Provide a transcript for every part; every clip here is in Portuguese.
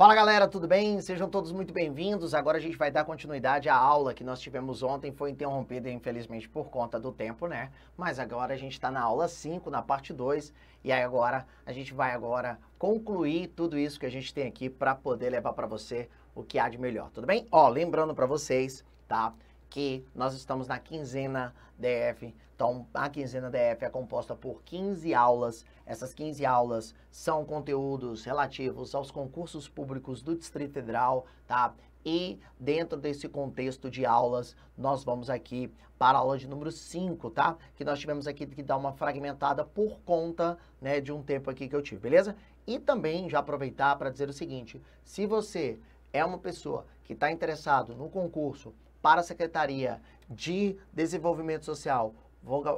Fala galera, tudo bem? Sejam todos muito bem-vindos. Agora a gente vai dar continuidade à aula que nós tivemos ontem, foi interrompida infelizmente por conta do tempo, né? Mas agora a gente está na aula 5, na parte 2, e aí agora a gente vai agora concluir tudo isso que a gente tem aqui para poder levar para você o que há de melhor, tudo bem? Ó, lembrando para vocês, tá? que nós estamos na quinzena DF. Então, a quinzena DF é composta por 15 aulas. Essas 15 aulas são conteúdos relativos aos concursos públicos do Distrito Federal, tá? E dentro desse contexto de aulas, nós vamos aqui para a aula de número 5, tá? Que nós tivemos aqui que dar uma fragmentada por conta, né, de um tempo aqui que eu tive, beleza? E também já aproveitar para dizer o seguinte: se você é uma pessoa que está interessado no concurso para a Secretaria de Desenvolvimento Social,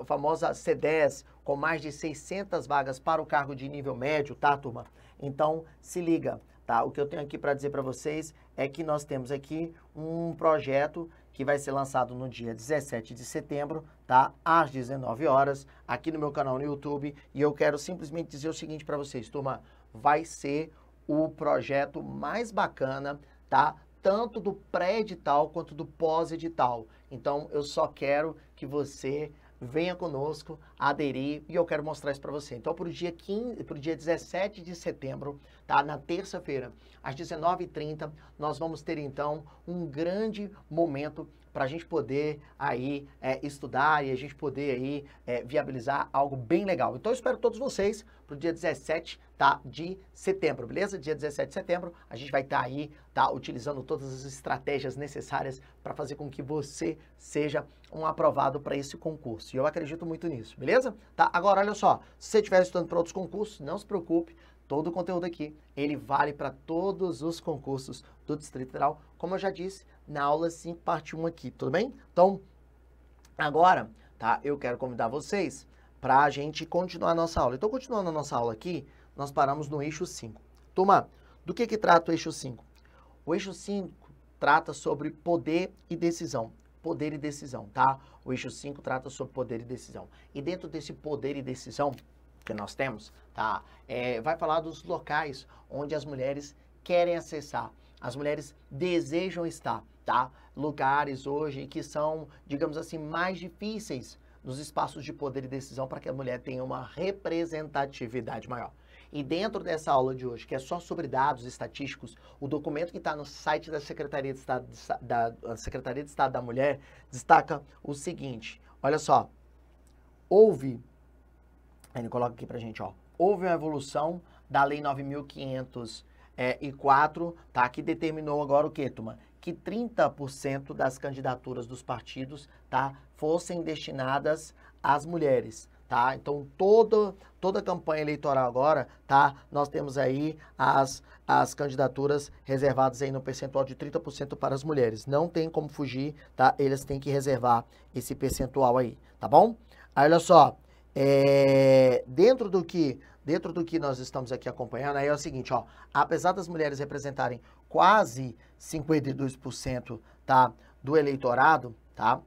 famosa C10, com mais de 600 vagas para o cargo de nível médio, tá, turma? Então, se liga, tá? O que eu tenho aqui para dizer para vocês é que nós temos aqui um projeto que vai ser lançado no dia 17 de setembro, tá? Às 19 horas, aqui no meu canal no YouTube, e eu quero simplesmente dizer o seguinte para vocês, turma, vai ser o projeto mais bacana, tá? tanto do pré-edital quanto do pós-edital. Então, eu só quero que você venha conosco aderir e eu quero mostrar isso para você. Então, para o dia, dia 17 de setembro, tá? na terça-feira, às 19h30, nós vamos ter então um grande momento para a gente poder aí é, estudar e a gente poder aí é, viabilizar algo bem legal. Então, eu espero todos vocês para o dia 17 tá, de setembro, beleza? Dia 17 de setembro, a gente vai estar tá aí, tá, utilizando todas as estratégias necessárias para fazer com que você seja um aprovado para esse concurso. E eu acredito muito nisso, beleza? Tá, agora olha só, se você estiver estudando para outros concursos, não se preocupe, todo o conteúdo aqui, ele vale para todos os concursos do Distrito Federal, como eu já disse na aula 5, parte 1 aqui, tudo bem? Então, agora, tá, eu quero convidar vocês para a gente continuar a nossa aula. Estou continuando a nossa aula aqui, nós paramos no eixo 5. Turma, do que, que trata o eixo 5? O eixo 5 trata sobre poder e decisão. Poder e decisão, tá? O eixo 5 trata sobre poder e decisão. E dentro desse poder e decisão que nós temos, tá? É, vai falar dos locais onde as mulheres querem acessar, as mulheres desejam estar, tá? Lugares hoje que são, digamos assim, mais difíceis nos espaços de poder e decisão para que a mulher tenha uma representatividade maior. E dentro dessa aula de hoje, que é só sobre dados estatísticos, o documento que está no site da Secretaria de, Estado, da Secretaria de Estado da Mulher destaca o seguinte: olha só, houve, ele coloca aqui para gente, ó, houve uma evolução da Lei 9504, e tá? Que determinou agora o que, turma? Que 30% das candidaturas dos partidos, tá? Fossem destinadas às mulheres, tá? Então toda toda a campanha eleitoral agora, tá? Nós temos aí as as candidaturas reservadas aí no percentual de 30% para as mulheres. Não tem como fugir, tá? Eles têm que reservar esse percentual aí, tá bom? Aí olha só, é, dentro do que dentro do que nós estamos aqui acompanhando, aí é o seguinte, ó, apesar das mulheres representarem quase 52% tá, do eleitorado, tá,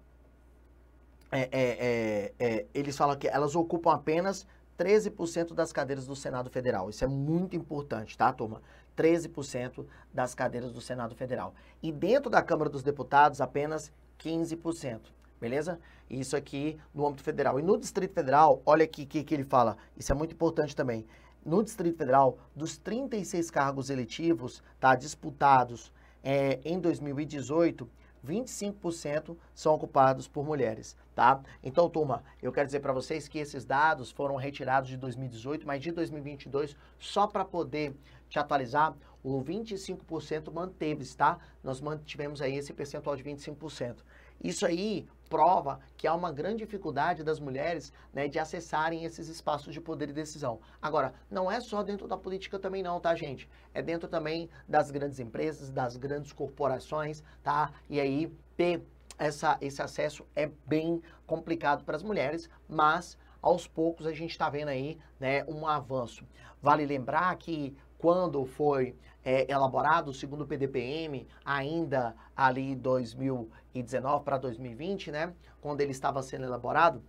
é é, é, é, eles falam que elas ocupam apenas 13% das cadeiras do Senado Federal. Isso é muito importante, tá, turma? 13% das cadeiras do Senado Federal. E dentro da Câmara dos Deputados, apenas 15%. Beleza? Isso aqui no âmbito federal. E no Distrito Federal, olha aqui o que, que ele fala. Isso é muito importante também. No Distrito Federal, dos 36 cargos eletivos tá, disputados é, em 2018, 25% são ocupados por mulheres, tá? Então, turma, eu quero dizer para vocês que esses dados foram retirados de 2018, mas de 2022, só para poder te atualizar, o 25% manteve-se, tá? Nós mantivemos aí esse percentual de 25%. Isso aí prova que há uma grande dificuldade das mulheres né, de acessarem esses espaços de poder e decisão. Agora, não é só dentro da política também não, tá, gente? É dentro também das grandes empresas, das grandes corporações, tá? E aí ter essa, esse acesso é bem complicado para as mulheres, mas aos poucos a gente está vendo aí né, um avanço. Vale lembrar que quando foi é, elaborado o segundo PDPM, ainda ali 2019 para 2020, né? Quando ele estava sendo elaborado,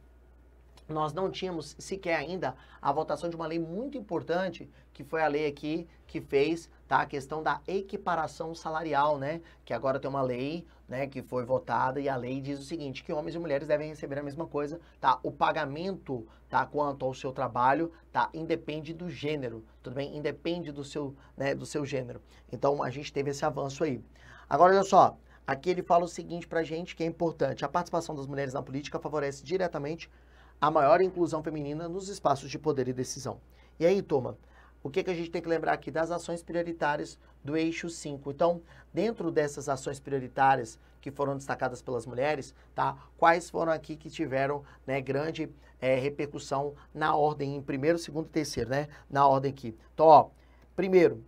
nós não tínhamos sequer ainda a votação de uma lei muito importante, que foi a lei aqui que fez tá? A questão da equiparação salarial, né? Que agora tem uma lei, né, que foi votada e a lei diz o seguinte, que homens e mulheres devem receber a mesma coisa, tá? O pagamento, tá, quanto ao seu trabalho, tá, independe do gênero, tudo bem? Independe do seu, né, do seu gênero. Então a gente teve esse avanço aí. Agora olha só, aqui ele fala o seguinte pra gente, que é importante. A participação das mulheres na política favorece diretamente a maior inclusão feminina nos espaços de poder e decisão. E aí, turma, o que, que a gente tem que lembrar aqui das ações prioritárias do eixo 5. Então, dentro dessas ações prioritárias que foram destacadas pelas mulheres, tá? Quais foram aqui que tiveram né, grande é, repercussão na ordem em primeiro, segundo e terceiro, né? Na ordem aqui. Então, ó, primeiro,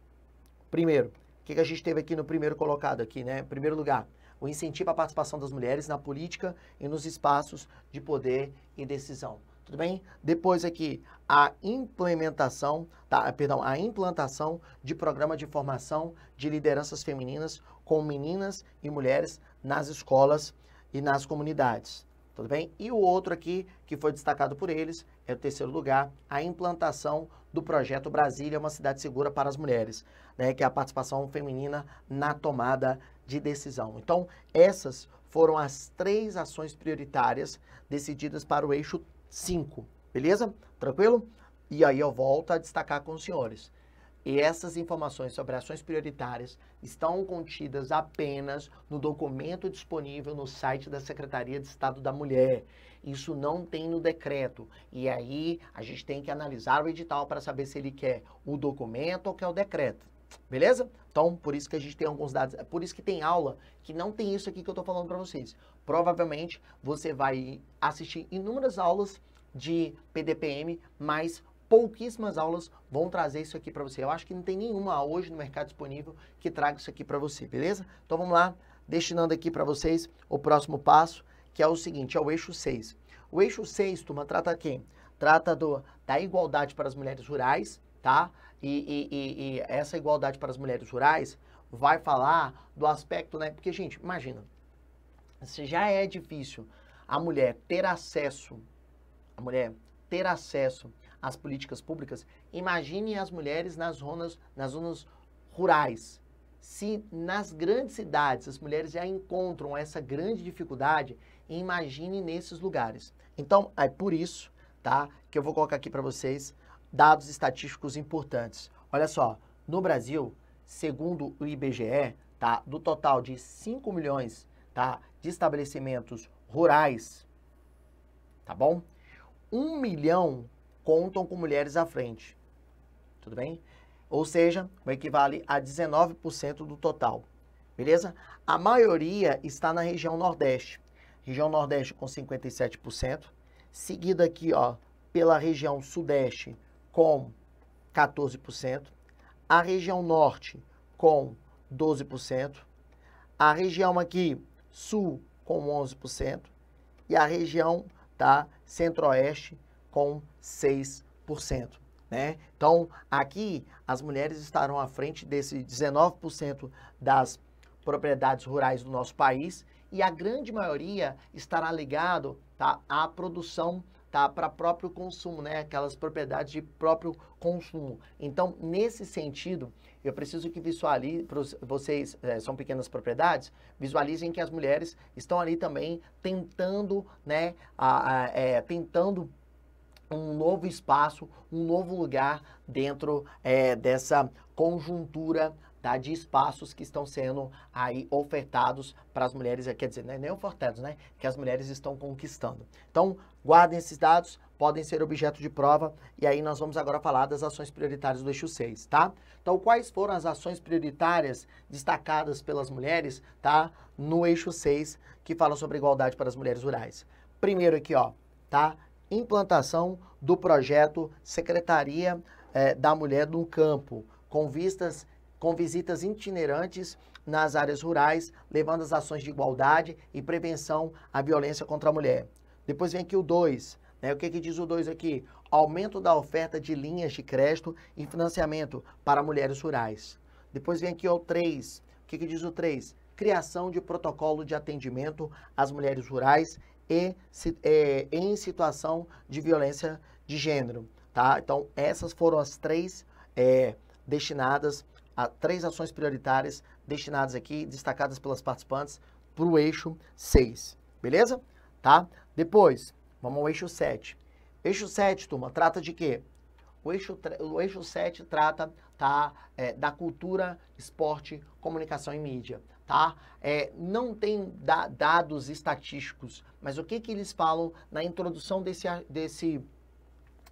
primeiro, o que, que a gente teve aqui no primeiro colocado aqui, né? Primeiro lugar, o incentivo à participação das mulheres na política e nos espaços de poder e decisão tudo bem? Depois aqui, é a implementação, tá, perdão, a implantação de programa de formação de lideranças femininas com meninas e mulheres nas escolas e nas comunidades, tudo bem? E o outro aqui, que foi destacado por eles, é o terceiro lugar, a implantação do projeto Brasília é uma cidade segura para as mulheres, né, que é a participação feminina na tomada de decisão. Então, essas foram as três ações prioritárias decididas para o eixo 5, beleza? Tranquilo? E aí eu volto a destacar com os senhores. E essas informações sobre ações prioritárias estão contidas apenas no documento disponível no site da Secretaria de Estado da Mulher. Isso não tem no decreto. E aí a gente tem que analisar o edital para saber se ele quer o documento ou quer o decreto. Beleza? Então, por isso que a gente tem alguns dados, é por isso que tem aula que não tem isso aqui que eu estou falando para vocês provavelmente você vai assistir inúmeras aulas de PDPM, mas pouquíssimas aulas vão trazer isso aqui para você. Eu acho que não tem nenhuma hoje no mercado disponível que traga isso aqui para você, beleza? Então vamos lá, destinando aqui para vocês o próximo passo, que é o seguinte, é o eixo 6. O eixo 6, turma, trata quem? trata do, da igualdade para as mulheres rurais, tá? E, e, e, e essa igualdade para as mulheres rurais vai falar do aspecto, né? Porque, gente, imagina, se já é difícil a mulher ter acesso, a mulher ter acesso às políticas públicas, imagine as mulheres nas zonas, nas zonas rurais. Se nas grandes cidades as mulheres já encontram essa grande dificuldade, imagine nesses lugares. Então, é por isso, tá, que eu vou colocar aqui para vocês dados estatísticos importantes. Olha só, no Brasil, segundo o IBGE, tá, do total de 5 milhões tá? de estabelecimentos rurais, tá bom? Um milhão contam com mulheres à frente, tudo bem? Ou seja, o equivale a 19% do total, beleza? A maioria está na região Nordeste. Região Nordeste com 57%, seguida aqui, ó, pela região Sudeste com 14%, a região Norte com 12%, a região aqui Sul com 11% e a região tá Centro-Oeste com 6%, né? Então, aqui as mulheres estarão à frente desse 19% das propriedades rurais do nosso país e a grande maioria estará ligado tá, à produção tá? Para próprio consumo, né? Aquelas propriedades de próprio consumo. Então, nesse sentido, eu preciso que visualize, vocês é, são pequenas propriedades, visualizem que as mulheres estão ali também tentando, né? A, a, é, tentando um novo espaço, um novo lugar dentro é, dessa conjuntura tá, de espaços que estão sendo aí ofertados para as mulheres, quer dizer, né, nem ofertados, né, que as mulheres estão conquistando. Então, Guardem esses dados, podem ser objeto de prova e aí nós vamos agora falar das ações prioritárias do eixo 6, tá? Então, quais foram as ações prioritárias destacadas pelas mulheres, tá? No eixo 6, que fala sobre igualdade para as mulheres rurais. Primeiro aqui, ó, tá? Implantação do projeto Secretaria eh, da Mulher no Campo, com vistas com visitas itinerantes nas áreas rurais, levando as ações de igualdade e prevenção à violência contra a mulher. Depois vem aqui o 2. Né? O que, é que diz o 2 aqui? Aumento da oferta de linhas de crédito e financiamento para mulheres rurais. Depois vem aqui o 3. O que, é que diz o 3? Criação de protocolo de atendimento às mulheres rurais e é, em situação de violência de gênero. Tá? Então, essas foram as três é, destinadas, a três ações prioritárias destinadas aqui, destacadas pelas participantes, para o eixo 6. Beleza? Tá? Depois, vamos ao eixo 7. Eixo 7, turma, trata de quê? O eixo, o eixo 7 trata tá, é, da cultura, esporte, comunicação e mídia. Tá? É, não tem da, dados estatísticos, mas o que, que eles falam na introdução desse, desse,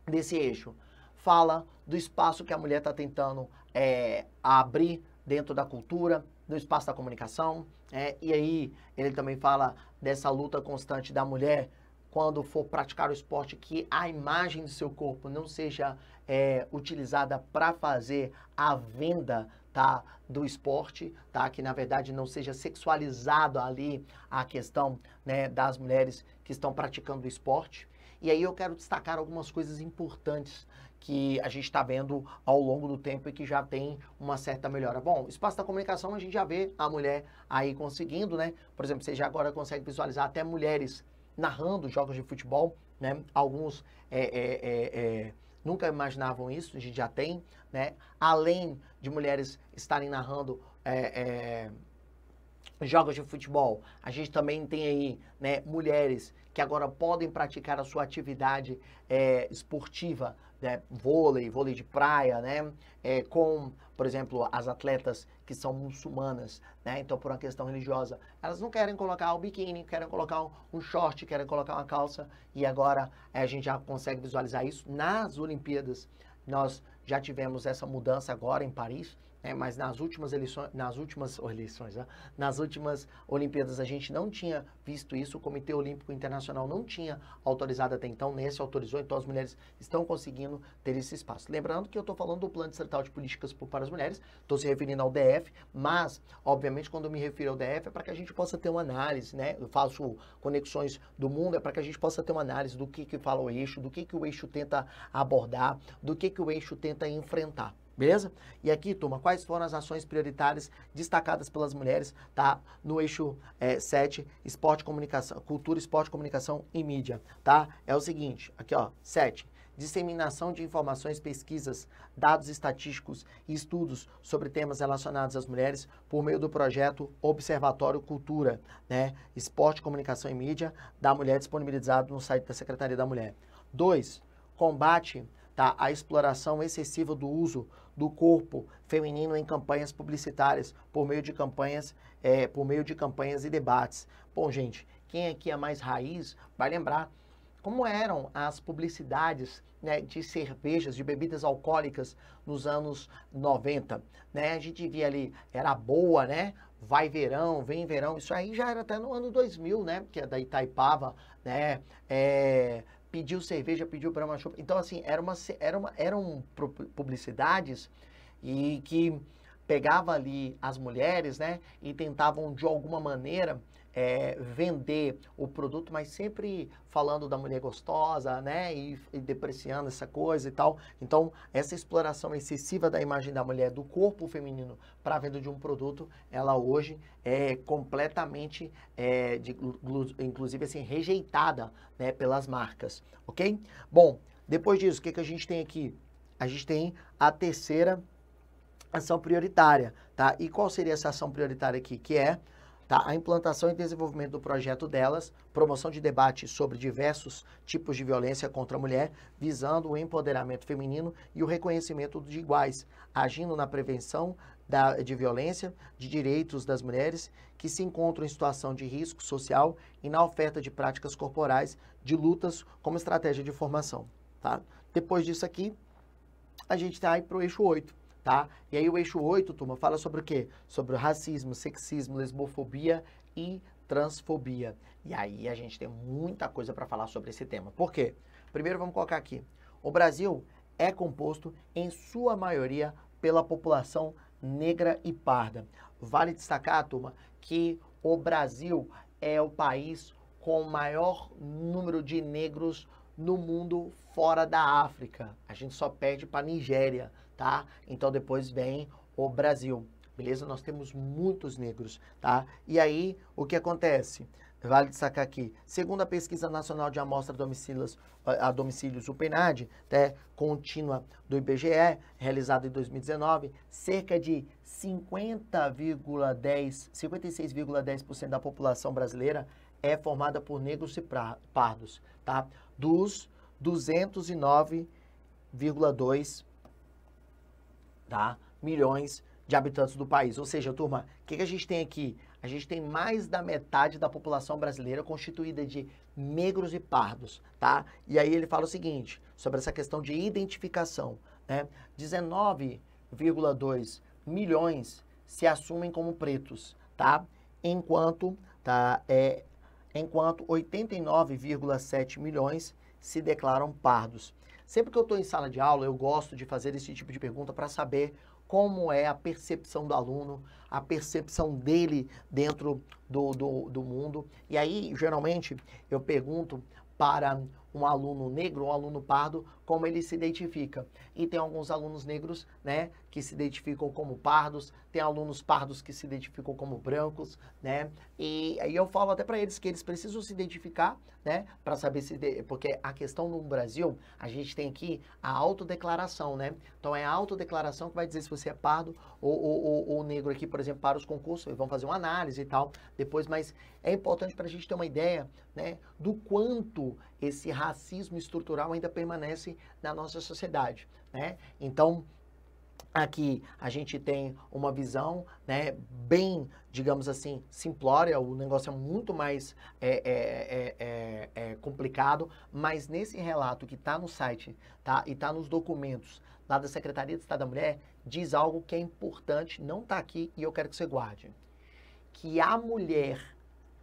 desse eixo? Fala do espaço que a mulher está tentando é, abrir dentro da cultura, do espaço da comunicação. É, e aí ele também fala dessa luta constante da mulher quando for praticar o esporte, que a imagem do seu corpo não seja é, utilizada para fazer a venda tá, do esporte, tá, que na verdade não seja sexualizado ali a questão né, das mulheres que estão praticando o esporte. E aí eu quero destacar algumas coisas importantes que a gente está vendo ao longo do tempo e que já tem uma certa melhora. Bom, espaço da comunicação a gente já vê a mulher aí conseguindo, né? Por exemplo, você já agora consegue visualizar até mulheres narrando jogos de futebol, né? Alguns é, é, é, é nunca imaginavam isso, a gente já tem, né? Além de mulheres estarem narrando é, é, jogos de futebol. A gente também tem aí né, mulheres que agora podem praticar a sua atividade é, esportiva, né, vôlei, vôlei de praia, né, é, com, por exemplo, as atletas que são muçulmanas, né, então por uma questão religiosa, elas não querem colocar o biquíni, querem colocar um short, querem colocar uma calça, e agora é, a gente já consegue visualizar isso nas Olimpíadas. Nós já tivemos essa mudança agora em Paris, é, mas nas últimas eleições, nas últimas eleições, né? nas últimas Olimpíadas a gente não tinha visto isso. O Comitê Olímpico Internacional não tinha autorizado até então, nesse autorizou, então as mulheres estão conseguindo ter esse espaço. Lembrando que eu estou falando do plano distrital de políticas para as mulheres, estou se referindo ao DF, mas obviamente quando eu me refiro ao DF é para que a gente possa ter uma análise, né? Eu faço conexões do mundo é para que a gente possa ter uma análise do que que fala o eixo, do que que o eixo tenta abordar, do que que o eixo tenta enfrentar. Beleza? E aqui, turma, quais foram as ações prioritárias destacadas pelas mulheres, tá? No eixo é, 7, esporte, comunicação, cultura, esporte, comunicação e mídia, tá? É o seguinte, aqui, ó, 7 disseminação de informações, pesquisas, dados estatísticos e estudos sobre temas relacionados às mulheres por meio do projeto Observatório Cultura, né, Esporte, Comunicação e Mídia da Mulher, disponibilizado no site da Secretaria da Mulher. 2. Combate tá, à exploração excessiva do uso do corpo feminino em campanhas publicitárias, por meio de campanhas, é, por meio de campanhas e debates. Bom, gente, quem aqui é mais raiz vai lembrar como eram as publicidades né, de cervejas, de bebidas alcoólicas nos anos 90. Né? A gente via ali, era boa, né? Vai verão, vem verão. Isso aí já era até no ano 2000, né? Porque é da Itaipava, né? É, pediu cerveja, pediu para uma chupa. Então, assim, era uma, era uma, eram publicidades e que pegava ali as mulheres, né? E tentavam, de alguma maneira, é, vender o produto, mas sempre falando da mulher gostosa, né? E, e, depreciando essa coisa e tal. Então, essa exploração excessiva da imagem da mulher, do corpo feminino para a venda de um produto, ela hoje é completamente, é, de, inclusive assim, rejeitada né, pelas marcas, ok? Bom, depois disso, o que, que a gente tem aqui? A gente tem a terceira ação prioritária, tá? E qual seria essa ação prioritária aqui? Que é Tá? A implantação e desenvolvimento do projeto delas, promoção de debate sobre diversos tipos de violência contra a mulher, visando o empoderamento feminino e o reconhecimento de iguais, agindo na prevenção da, de violência, de direitos das mulheres que se encontram em situação de risco social e na oferta de práticas corporais de lutas como estratégia de formação. Tá? Depois disso aqui, a gente está aí para o eixo 8 tá? E aí o eixo 8, turma, fala sobre o quê? Sobre racismo, sexismo, lesbofobia e transfobia. E aí a gente tem muita coisa para falar sobre esse tema. Por quê? Primeiro vamos colocar aqui. O Brasil é composto em sua maioria pela população negra e parda. Vale destacar, turma, que o Brasil é o país com o maior número de negros no mundo fora da África. A gente só perde para a Nigéria tá? Então depois vem o Brasil, beleza? Nós temos muitos negros, tá? E aí, o que acontece? Vale destacar aqui, segundo a Pesquisa Nacional de Amostra domicílios, a Domicílios, o PNAD, né, contínua do IBGE, realizada em 2019, cerca de 50,10, 56,10% da população brasileira é formada por negros e pardos, tá? Dos 209,2 tá? milhões de habitantes do país. Ou seja, turma, o que, que a gente tem aqui? A gente tem mais da metade da população brasileira constituída de negros e pardos, tá? E aí ele fala o seguinte, sobre essa questão de identificação, né? 19,2 milhões se assumem como pretos, tá? Enquanto, tá, é, enquanto 89,7 milhões se declaram pardos. Sempre que eu estou em sala de aula, eu gosto de fazer esse tipo de pergunta para saber como é a percepção do aluno, a percepção dele dentro do, do, do mundo. E aí, geralmente, eu pergunto para um aluno negro ou um aluno pardo como ele se identifica. E tem alguns alunos negros, né, que se identificam como pardos, tem alunos pardos que se identificam como brancos, né? E aí eu falo até para eles que eles precisam se identificar, né, para saber se de... porque a questão no Brasil, a gente tem aqui a autodeclaração, né? Então é a autodeclaração que vai dizer se você é pardo ou, ou, ou, ou negro aqui, por exemplo, para os concursos, eles vão fazer uma análise e tal depois, mas é importante para a gente ter uma ideia, né, do quanto esse racismo estrutural ainda permanece na nossa sociedade, né? Então, aqui a gente tem uma visão, né, bem, digamos assim, simplória, o negócio é muito mais é, é, é, é, é complicado, mas nesse relato que está no site, tá, e está nos documentos lá da Secretaria de Estado da Mulher, diz algo que é importante, não está aqui e eu quero que você guarde, que a mulher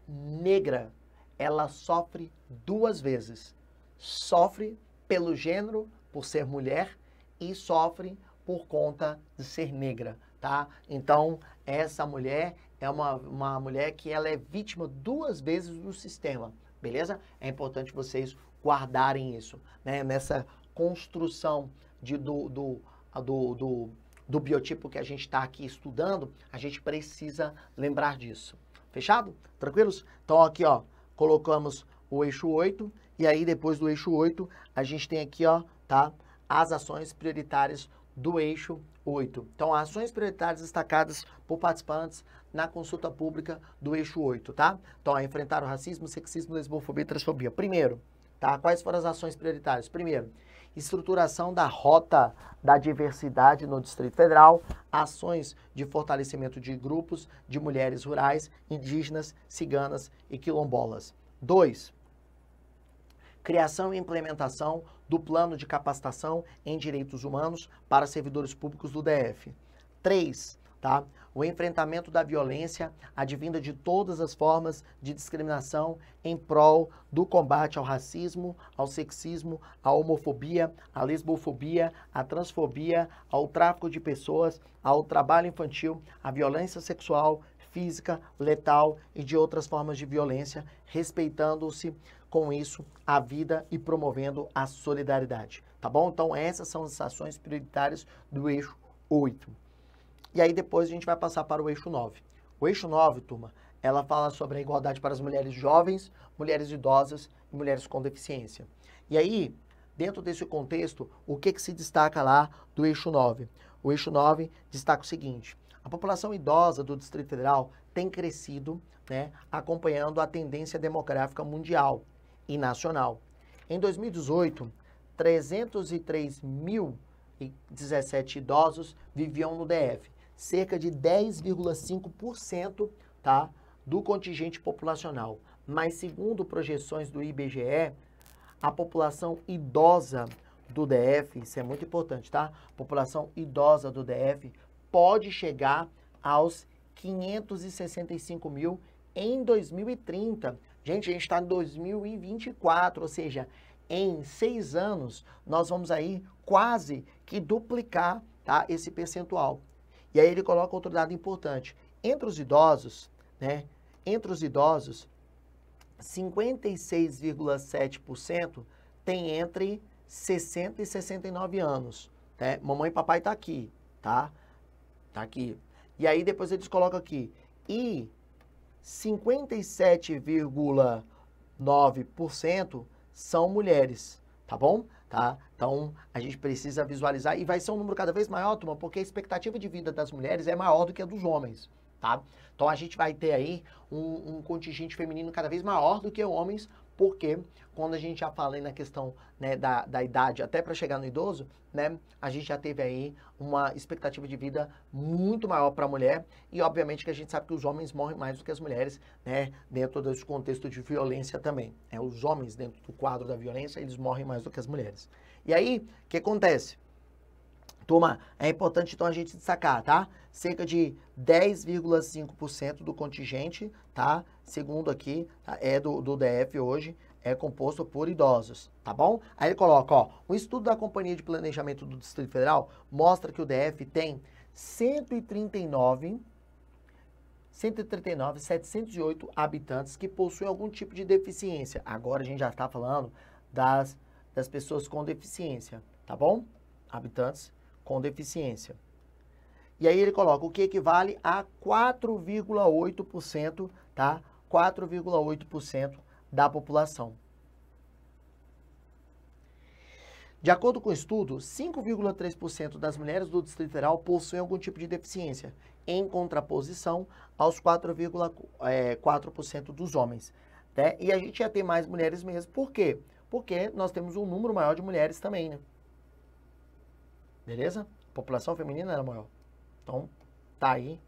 negra, ela sofre duas vezes, sofre pelo gênero, por ser mulher, e sofre por conta de ser negra, tá? Então, essa mulher é uma, uma mulher que ela é vítima duas vezes do sistema, beleza? É importante vocês guardarem isso, né? Nessa construção de, do, do, do, do, do biotipo que a gente está aqui estudando, a gente precisa lembrar disso. Fechado? Tranquilos? Então, aqui, ó, colocamos o eixo 8, e aí, depois do eixo 8, a gente tem aqui, ó, tá? As ações prioritárias do eixo 8. Então, ações prioritárias destacadas por participantes na consulta pública do eixo 8, tá? Então, ó, enfrentar o racismo, sexismo, lesbofobia e transfobia. Primeiro, tá? Quais foram as ações prioritárias? Primeiro, estruturação da rota da diversidade no Distrito Federal, ações de fortalecimento de grupos de mulheres rurais, indígenas, ciganas e quilombolas. Dois, criação e implementação do plano de capacitação em direitos humanos para servidores públicos do DF. 3. Tá? O enfrentamento da violência advinda de todas as formas de discriminação em prol do combate ao racismo, ao sexismo, à homofobia, à lesbofobia, à transfobia, ao tráfico de pessoas, ao trabalho infantil, à violência sexual, física, letal e de outras formas de violência, respeitando-se com isso a vida e promovendo a solidariedade, tá bom? Então essas são as ações prioritárias do eixo 8. E aí depois a gente vai passar para o eixo 9. O eixo 9, turma, ela fala sobre a igualdade para as mulheres jovens, mulheres idosas e mulheres com deficiência. E aí, dentro desse contexto, o que, que se destaca lá do eixo 9? O eixo 9 destaca o seguinte: a população idosa do Distrito Federal tem crescido, né, acompanhando a tendência demográfica mundial e nacional. Em 2018, 303.017 idosos viviam no DF, cerca de 10,5% tá, do contingente populacional. Mas, segundo projeções do IBGE, a população idosa do DF, isso é muito importante, tá? A população idosa do DF pode chegar aos 565 mil em 2030, Gente, a gente está em 2024, ou seja, em seis anos nós vamos aí quase que duplicar tá, esse percentual. E aí ele coloca outro dado importante. Entre os idosos, né, entre os idosos, 56,7% tem entre 60 e 69 anos. Né? Mamãe e papai tá aqui, tá? Tá aqui. E aí depois eles colocam aqui. E 57,9% são mulheres, tá bom? Tá? Então, a gente precisa visualizar e vai ser um número cada vez maior, turma, porque a expectativa de vida das mulheres é maior do que a dos homens, tá? Então, a gente vai ter aí um, um contingente feminino cada vez maior do que homens porque quando a gente já fala na questão né, da, da idade até para chegar no idoso, né, a gente já teve aí uma expectativa de vida muito maior para a mulher e obviamente que a gente sabe que os homens morrem mais do que as mulheres, né, dentro desse contexto de violência também. É, os homens dentro do quadro da violência, eles morrem mais do que as mulheres. E aí, o que acontece? Turma, é importante então a gente destacar, tá? Cerca de 10,5% do contingente, tá? Segundo aqui, tá? é do, do DF hoje, é composto por idosos, tá bom? Aí ele coloca, ó, um estudo da Companhia de Planejamento do Distrito Federal mostra que o DF tem 139 139, 708 habitantes que possuem algum tipo de deficiência. Agora a gente já está falando das, das pessoas com deficiência, tá bom? Habitantes com deficiência. E aí ele coloca o que equivale a 4,8%, tá? 4,8% da população. De acordo com o estudo, 5,3% das mulheres do Distrito Federal possuem algum tipo de deficiência, em contraposição aos 4,4% eh, dos homens. Né? E a gente ia ter mais mulheres mesmo. Por quê? Porque nós temos um número maior de mulheres também, né? Beleza? população feminina né, era maior. Então, tá aí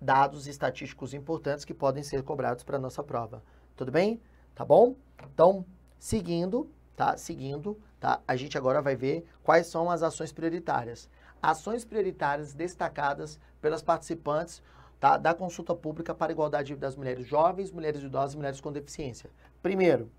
dados estatísticos importantes que podem ser cobrados para nossa prova. Tudo bem? Tá bom? Então, seguindo, tá? Seguindo, tá? A gente agora vai ver quais são as ações prioritárias. Ações prioritárias destacadas pelas participantes tá? da consulta pública para a igualdade das mulheres jovens, mulheres idosas e mulheres com deficiência. Primeiro,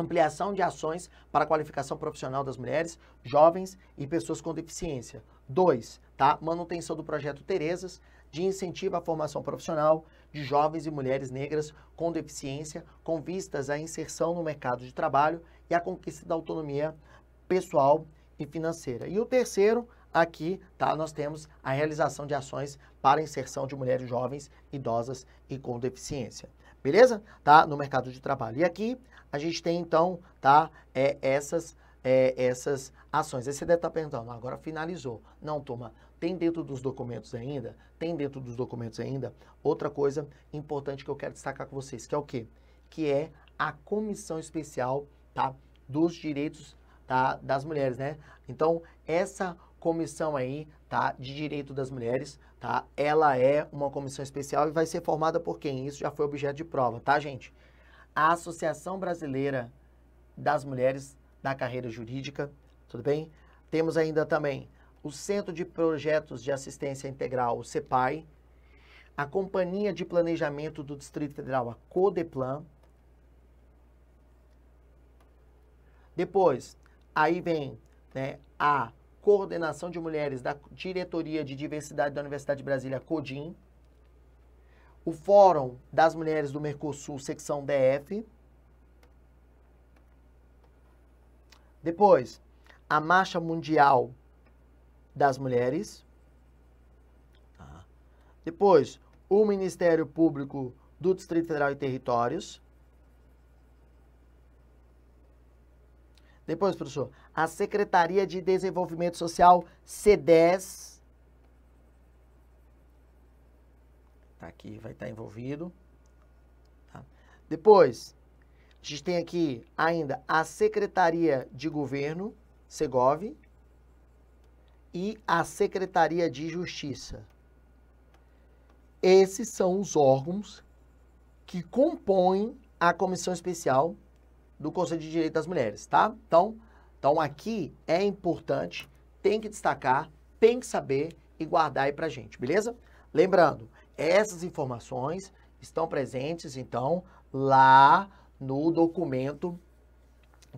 ampliação de ações para a qualificação profissional das mulheres, jovens e pessoas com deficiência. 2. Tá? Manutenção do projeto Terezas, de incentivo à formação profissional de jovens e mulheres negras com deficiência, com vistas à inserção no mercado de trabalho e à conquista da autonomia pessoal e financeira. E o terceiro, aqui, tá? Nós temos a realização de ações para inserção de mulheres jovens, idosas e com deficiência. Beleza? Tá? No mercado de trabalho. E aqui, a gente tem então, tá, é, essas, é, essas ações. Aí você deve estar tá perguntando, agora finalizou. Não, turma, tem dentro dos documentos ainda, tem dentro dos documentos ainda, outra coisa importante que eu quero destacar com vocês, que é o quê? Que é a comissão especial, tá, dos direitos tá, das mulheres, né? Então, essa comissão aí, tá, de direito das mulheres, tá, ela é uma comissão especial e vai ser formada por quem? Isso já foi objeto de prova, tá, gente? a Associação Brasileira das Mulheres da Carreira Jurídica, tudo bem? Temos ainda também o Centro de Projetos de Assistência Integral, o CEPAI, a Companhia de Planejamento do Distrito Federal, a CODEPLAN. Depois, aí vem né, a Coordenação de Mulheres da Diretoria de Diversidade da Universidade de Brasília, CODIM o Fórum das Mulheres do Mercosul, secção DF. Depois, a Marcha Mundial das Mulheres. Tá. Depois, o Ministério Público do Distrito Federal e Territórios. Depois, professor, a Secretaria de Desenvolvimento Social, CDES. Tá aqui, vai estar tá envolvido. Tá? Depois, a gente tem aqui ainda a Secretaria de Governo, Segov, e a Secretaria de Justiça. Esses são os órgãos que compõem a Comissão Especial do Conselho de Direito das Mulheres, tá? Então, então aqui é importante, tem que destacar, tem que saber e guardar aí pra gente, beleza? Lembrando, essas informações estão presentes, então, lá no documento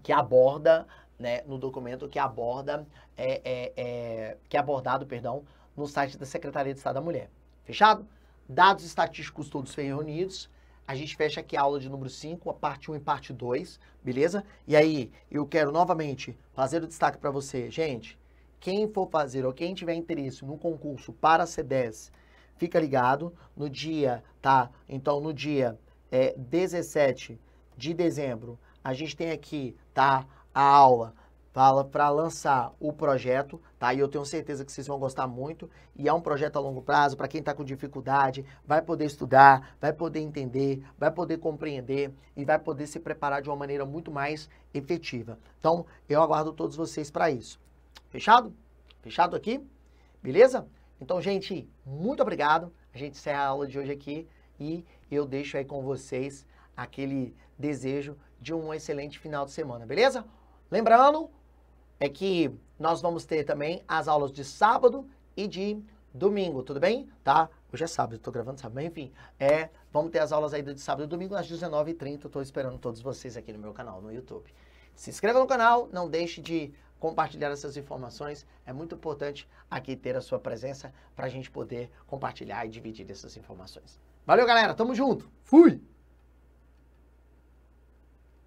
que aborda, né, no documento que aborda, é, é, é, que é abordado, perdão, no site da Secretaria de Estado da Mulher. Fechado? Dados estatísticos todos reunidos. A gente fecha aqui a aula de número 5, a parte 1 um e parte 2, beleza? E aí, eu quero novamente fazer o destaque para você. Gente, quem for fazer ou quem tiver interesse no concurso para a C10 fica ligado. No dia, tá? Então, no dia é, 17 de dezembro, a gente tem aqui, tá? A aula fala para lançar o projeto, tá? E eu tenho certeza que vocês vão gostar muito. E é um projeto a longo prazo, para quem está com dificuldade, vai poder estudar, vai poder entender, vai poder compreender e vai poder se preparar de uma maneira muito mais efetiva. Então, eu aguardo todos vocês para isso. Fechado? Fechado aqui? Beleza? Então, gente, muito obrigado. A gente encerra a aula de hoje aqui e eu deixo aí com vocês aquele desejo de um excelente final de semana, beleza? Lembrando é que nós vamos ter também as aulas de sábado e de domingo, tudo bem? Tá? Hoje é sábado, estou gravando sábado, mas enfim, é, vamos ter as aulas aí de sábado e domingo às 19h30. Estou esperando todos vocês aqui no meu canal, no YouTube. Se inscreva no canal, não deixe de compartilhar essas informações. É muito importante aqui ter a sua presença para a gente poder compartilhar e dividir essas informações. Valeu, galera. Tamo junto. Fui!